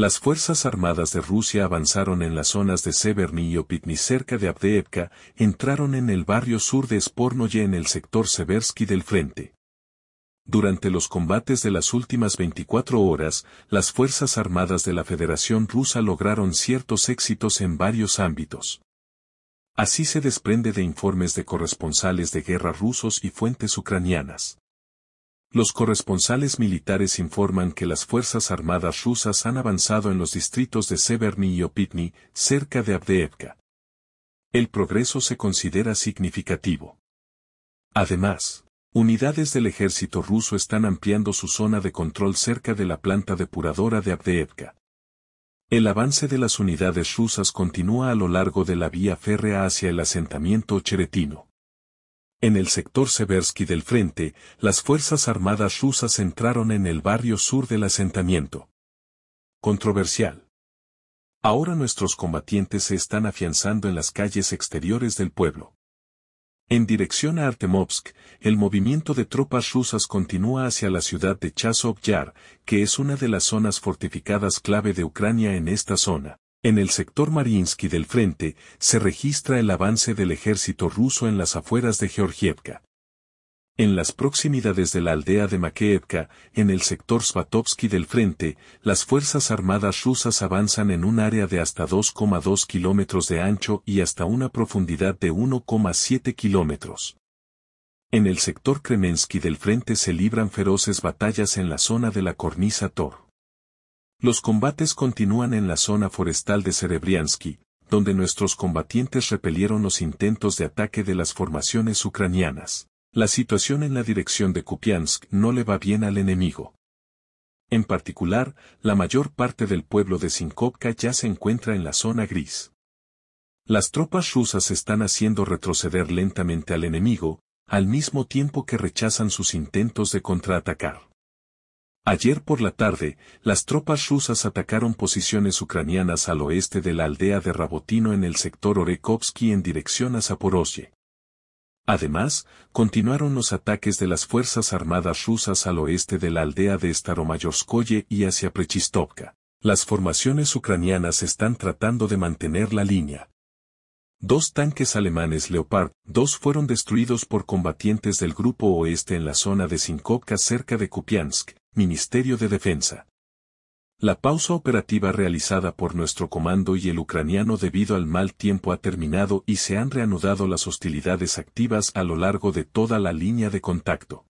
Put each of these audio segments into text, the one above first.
Las Fuerzas Armadas de Rusia avanzaron en las zonas de Severny y Opitny cerca de Abdeevka, entraron en el barrio sur de Spornoye en el sector Seversky del frente. Durante los combates de las últimas 24 horas, las Fuerzas Armadas de la Federación Rusa lograron ciertos éxitos en varios ámbitos. Así se desprende de informes de corresponsales de guerra rusos y fuentes ucranianas. Los corresponsales militares informan que las Fuerzas Armadas rusas han avanzado en los distritos de Severny y Opitny, cerca de Abdeevka. El progreso se considera significativo. Además, unidades del ejército ruso están ampliando su zona de control cerca de la planta depuradora de Abdeevka. El avance de las unidades rusas continúa a lo largo de la vía férrea hacia el asentamiento cheretino. En el sector Seversky del frente, las Fuerzas Armadas rusas entraron en el barrio sur del asentamiento. Controversial. Ahora nuestros combatientes se están afianzando en las calles exteriores del pueblo. En dirección a Artemovsk, el movimiento de tropas rusas continúa hacia la ciudad de chasovyar Yar, que es una de las zonas fortificadas clave de Ucrania en esta zona. En el sector Mariinsky del frente, se registra el avance del ejército ruso en las afueras de Georgievka. En las proximidades de la aldea de Makeevka, en el sector Svatovsky del frente, las Fuerzas Armadas rusas avanzan en un área de hasta 2,2 kilómetros de ancho y hasta una profundidad de 1,7 kilómetros. En el sector Kremensky del frente se libran feroces batallas en la zona de la cornisa Tor. Los combates continúan en la zona forestal de Serebriansky, donde nuestros combatientes repelieron los intentos de ataque de las formaciones ucranianas. La situación en la dirección de Kupiansk no le va bien al enemigo. En particular, la mayor parte del pueblo de Sinkovka ya se encuentra en la zona gris. Las tropas rusas están haciendo retroceder lentamente al enemigo, al mismo tiempo que rechazan sus intentos de contraatacar. Ayer por la tarde, las tropas rusas atacaron posiciones ucranianas al oeste de la aldea de Rabotino en el sector Orekovsky en dirección a Zaporozhye. Además, continuaron los ataques de las Fuerzas Armadas rusas al oeste de la aldea de Staromayorskoye y hacia Prechistovka. Las formaciones ucranianas están tratando de mantener la línea. Dos tanques alemanes Leopard, 2 fueron destruidos por combatientes del Grupo Oeste en la zona de Sinkovka cerca de Kupiansk, Ministerio de Defensa. La pausa operativa realizada por nuestro comando y el ucraniano debido al mal tiempo ha terminado y se han reanudado las hostilidades activas a lo largo de toda la línea de contacto.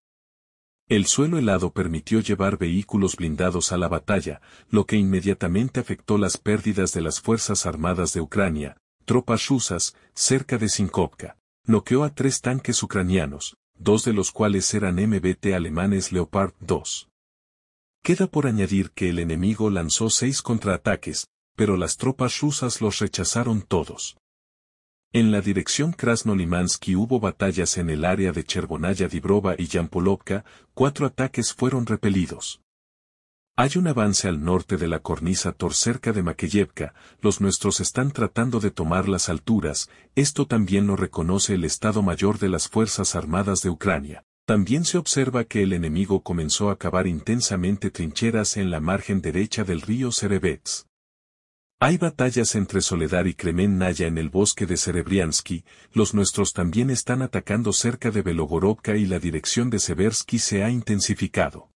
El suelo helado permitió llevar vehículos blindados a la batalla, lo que inmediatamente afectó las pérdidas de las Fuerzas Armadas de Ucrania, tropas rusas, cerca de Sinkovka. Noqueó a tres tanques ucranianos, dos de los cuales eran MBT alemanes Leopard 2. Queda por añadir que el enemigo lanzó seis contraataques, pero las tropas rusas los rechazaron todos. En la dirección Krasnolimansky hubo batallas en el área de cherbonaya Dibrova y Yampolovka, cuatro ataques fueron repelidos. Hay un avance al norte de la cornisa Tor cerca de Makeyevka, los nuestros están tratando de tomar las alturas, esto también lo reconoce el Estado Mayor de las Fuerzas Armadas de Ucrania. También se observa que el enemigo comenzó a cavar intensamente trincheras en la margen derecha del río Serebets. Hay batallas entre Soledad y Kremen Naya en el bosque de Serebriansky, los nuestros también están atacando cerca de Belogorovka y la dirección de Seversky se ha intensificado.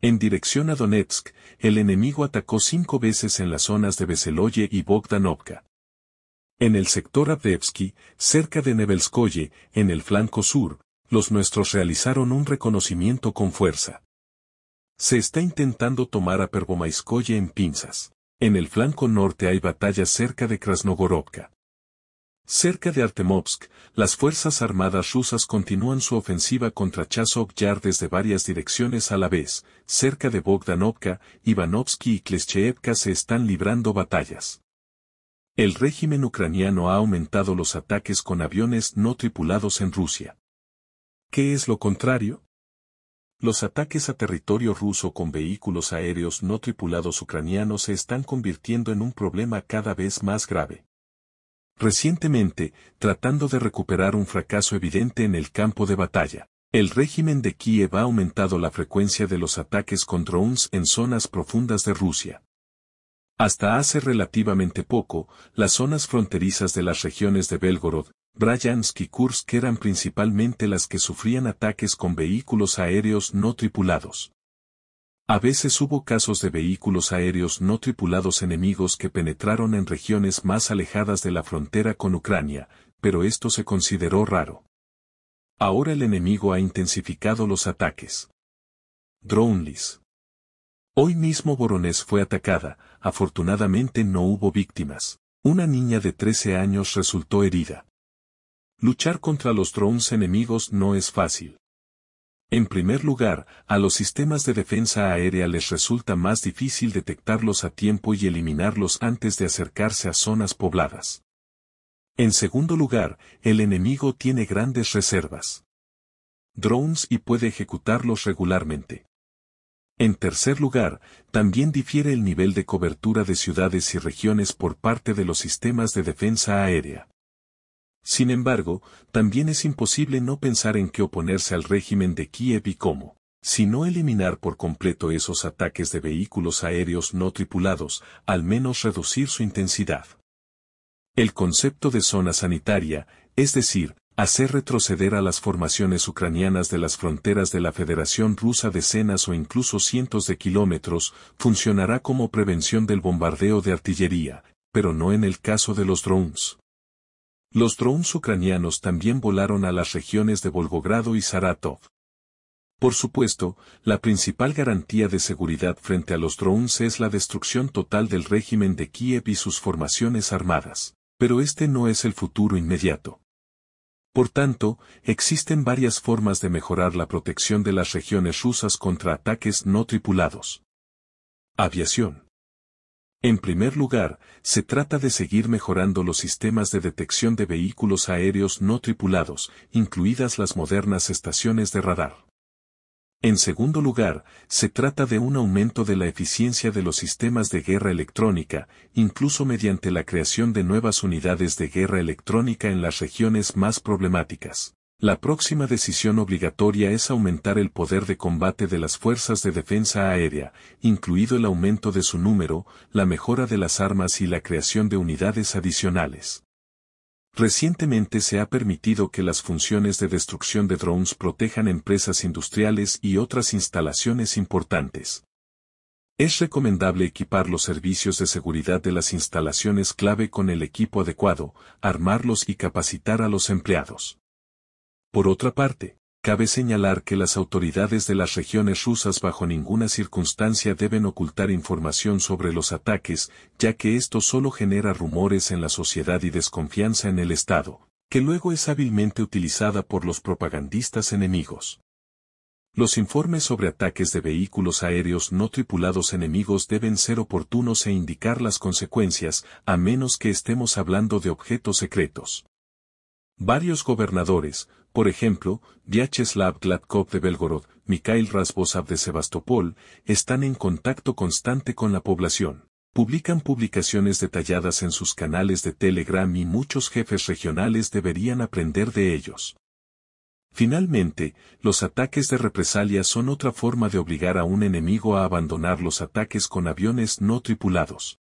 En dirección a Donetsk, el enemigo atacó cinco veces en las zonas de Veseloye y Bogdanovka. En el sector Avdevsky, cerca de Nevelskoye, en el flanco sur, los nuestros realizaron un reconocimiento con fuerza. Se está intentando tomar a Pervomaiskoye en pinzas. En el flanco norte hay batallas cerca de Krasnogorovka. Cerca de Artemovsk, las Fuerzas Armadas rusas continúan su ofensiva contra Chasov Yar desde varias direcciones a la vez, cerca de Bogdanovka, Ivanovsky y Kleschevka se están librando batallas. El régimen ucraniano ha aumentado los ataques con aviones no tripulados en Rusia. ¿Qué es lo contrario? Los ataques a territorio ruso con vehículos aéreos no tripulados ucranianos se están convirtiendo en un problema cada vez más grave. Recientemente, tratando de recuperar un fracaso evidente en el campo de batalla, el régimen de Kiev ha aumentado la frecuencia de los ataques con drones en zonas profundas de Rusia. Hasta hace relativamente poco, las zonas fronterizas de las regiones de Belgorod, Bryansk y Kursk eran principalmente las que sufrían ataques con vehículos aéreos no tripulados. A veces hubo casos de vehículos aéreos no tripulados enemigos que penetraron en regiones más alejadas de la frontera con Ucrania, pero esto se consideró raro. Ahora el enemigo ha intensificado los ataques. Dronlis. Hoy mismo Boronés fue atacada, afortunadamente no hubo víctimas. Una niña de 13 años resultó herida. Luchar contra los drones enemigos no es fácil. En primer lugar, a los sistemas de defensa aérea les resulta más difícil detectarlos a tiempo y eliminarlos antes de acercarse a zonas pobladas. En segundo lugar, el enemigo tiene grandes reservas. Drones y puede ejecutarlos regularmente. En tercer lugar, también difiere el nivel de cobertura de ciudades y regiones por parte de los sistemas de defensa aérea. Sin embargo, también es imposible no pensar en qué oponerse al régimen de Kiev y cómo, si no eliminar por completo esos ataques de vehículos aéreos no tripulados, al menos reducir su intensidad. El concepto de zona sanitaria, es decir, hacer retroceder a las formaciones ucranianas de las fronteras de la Federación Rusa decenas o incluso cientos de kilómetros, funcionará como prevención del bombardeo de artillería, pero no en el caso de los drones. Los drones ucranianos también volaron a las regiones de Volgogrado y Saratov. Por supuesto, la principal garantía de seguridad frente a los drones es la destrucción total del régimen de Kiev y sus formaciones armadas, pero este no es el futuro inmediato. Por tanto, existen varias formas de mejorar la protección de las regiones rusas contra ataques no tripulados. Aviación. En primer lugar, se trata de seguir mejorando los sistemas de detección de vehículos aéreos no tripulados, incluidas las modernas estaciones de radar. En segundo lugar, se trata de un aumento de la eficiencia de los sistemas de guerra electrónica, incluso mediante la creación de nuevas unidades de guerra electrónica en las regiones más problemáticas. La próxima decisión obligatoria es aumentar el poder de combate de las fuerzas de defensa aérea, incluido el aumento de su número, la mejora de las armas y la creación de unidades adicionales. Recientemente se ha permitido que las funciones de destrucción de drones protejan empresas industriales y otras instalaciones importantes. Es recomendable equipar los servicios de seguridad de las instalaciones clave con el equipo adecuado, armarlos y capacitar a los empleados. Por otra parte, cabe señalar que las autoridades de las regiones rusas bajo ninguna circunstancia deben ocultar información sobre los ataques, ya que esto solo genera rumores en la sociedad y desconfianza en el Estado, que luego es hábilmente utilizada por los propagandistas enemigos. Los informes sobre ataques de vehículos aéreos no tripulados enemigos deben ser oportunos e indicar las consecuencias, a menos que estemos hablando de objetos secretos. Varios gobernadores, por ejemplo, Vyacheslav Gladkov de Belgorod, Mikhail Rasbosov de Sebastopol, están en contacto constante con la población. Publican publicaciones detalladas en sus canales de Telegram y muchos jefes regionales deberían aprender de ellos. Finalmente, los ataques de represalia son otra forma de obligar a un enemigo a abandonar los ataques con aviones no tripulados.